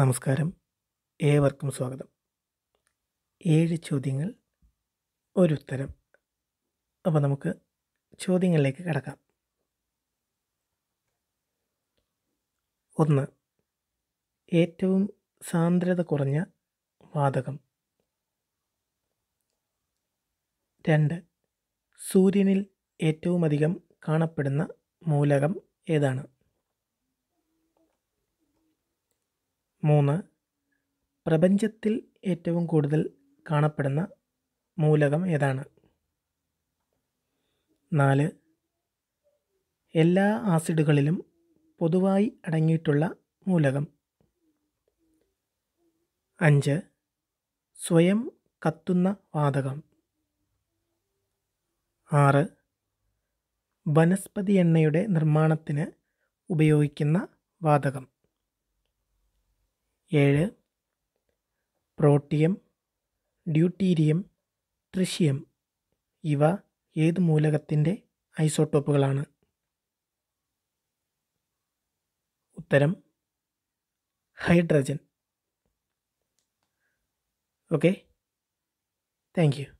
നമസ്കാരം ഏവർക്കും സ്വാഗതം ഏഴ് ചോദ്യങ്ങൾ ഒരു ഉത്തരം അപ്പോൾ നമുക്ക് ചോദ്യങ്ങളിലേക്ക് കിടക്കാം ഒന്ന് ഏറ്റവും സാന്ദ്രത കുറഞ്ഞ വാതകം രണ്ട് സൂര്യനിൽ ഏറ്റവുമധികം കാണപ്പെടുന്ന മൂലകം ഏതാണ് മൂന്ന് പ്രപഞ്ചത്തിൽ ഏറ്റവും കൂടുതൽ കാണപ്പെടുന്ന മൂലകം ഏതാണ് നാല് എല്ലാ ആസിഡുകളിലും പൊതുവായി അടങ്ങിയിട്ടുള്ള മൂലകം അഞ്ച് സ്വയം കത്തുന്ന വാതകം ആറ് വനസ്പതി എണ്ണയുടെ നിർമ്മാണത്തിന് ഉപയോഗിക്കുന്ന വാതകം ഏഴ് പ്രോട്ടിയം ഡ്യൂട്ടീരിയം ട്രിഷ്യം ഇവ ഏത് മൂലകത്തിൻ്റെ ഐസോട്ടോപ്പുകളാണ് ഉത്തരം ഹൈഡ്രജൻ ഓക്കെ താങ്ക് യു